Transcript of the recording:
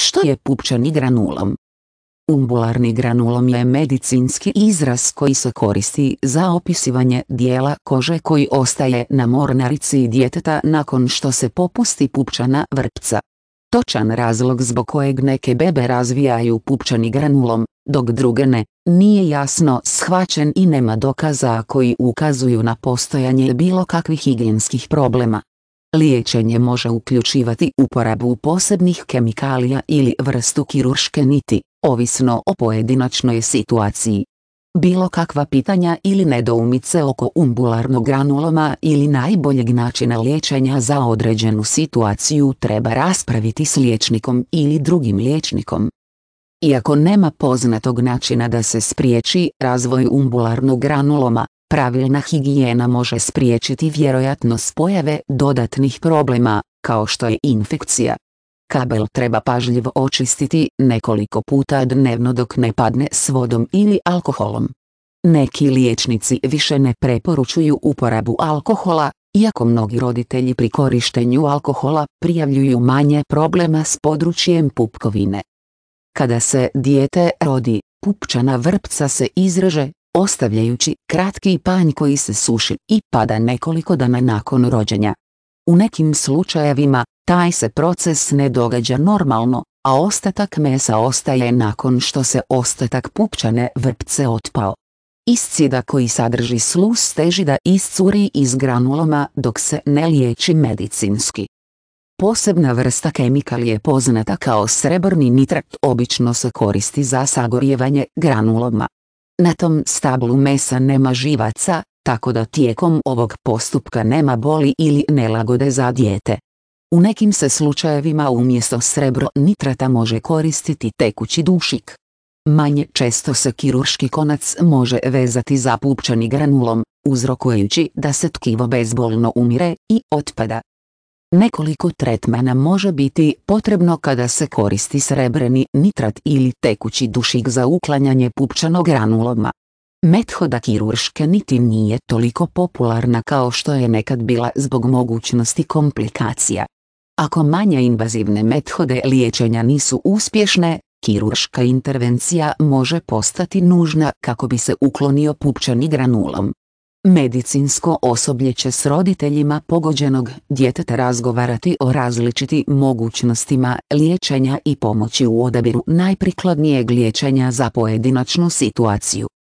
Što je pupčani granulom? Umbularni granulom je medicinski izraz koji se koristi za opisivanje dijela kože koji ostaje na mornarici djeteta nakon što se popusti pupčana vrpca. Točan razlog zbog kojeg neke bebe razvijaju pupčani granulom, dok druge ne, nije jasno shvaćen i nema dokaza koji ukazuju na postojanje bilo kakvih higijenskih problema. Liječenje može uključivati uporabu posebnih kemikalija ili vrstu kirurške niti, ovisno o pojedinačnoj situaciji. Bilo kakva pitanja ili nedoumice oko umbularnog granuloma ili najboljeg načina liječenja za određenu situaciju treba raspraviti s liječnikom ili drugim liječnikom. Iako nema poznatog načina da se spriječi razvoj umbularnog granuloma, Pravilna higijena može spriječiti vjerojatno pojave dodatnih problema, kao što je infekcija. Kabel treba pažljivo očistiti nekoliko puta dnevno dok ne padne s vodom ili alkoholom. Neki liječnici više ne preporučuju uporabu alkohola, iako mnogi roditelji pri korištenju alkohola prijavljuju manje problema s područjem pupkovine. Kada se dijete rodi, pupčana vrpca se izreže, ostavljajući kratki panj koji se suši i pada nekoliko dana nakon rođenja. U nekim slučajevima, taj se proces ne događa normalno, a ostatak mesa ostaje nakon što se ostatak pupčane vrpce otpao. Iscida koji sadrži slus teži da iscuri iz granuloma dok se ne liječi medicinski. Posebna vrsta kemikalije poznata kao srebrni nitrat obično se koristi za sagorjevanje granuloma. Na tom stablu mesa nema živaca, tako da tijekom ovog postupka nema boli ili nelagode za dijete. U nekim se slučajevima umjesto srebro nitrata može koristiti tekući dušik. Manje često se kirurški konac može vezati zapupčani granulom, uzrokujući da se tkivo bezbolno umire i otpada. Nekoliko tretmana može biti potrebno kada se koristi srebreni nitrat ili tekući dušik za uklanjanje pupčanog granuloma. Methoda kirurške niti nije toliko popularna kao što je nekad bila zbog mogućnosti komplikacija. Ako manje invazivne methode liječenja nisu uspješne, kirurška intervencija može postati nužna kako bi se uklonio pupčani granulom. Medicinsko osoblje će s roditeljima pogođenog djeteta razgovarati o različiti mogućnostima liječenja i pomoći u odabiru najprikladnijeg liječenja za pojedinačnu situaciju.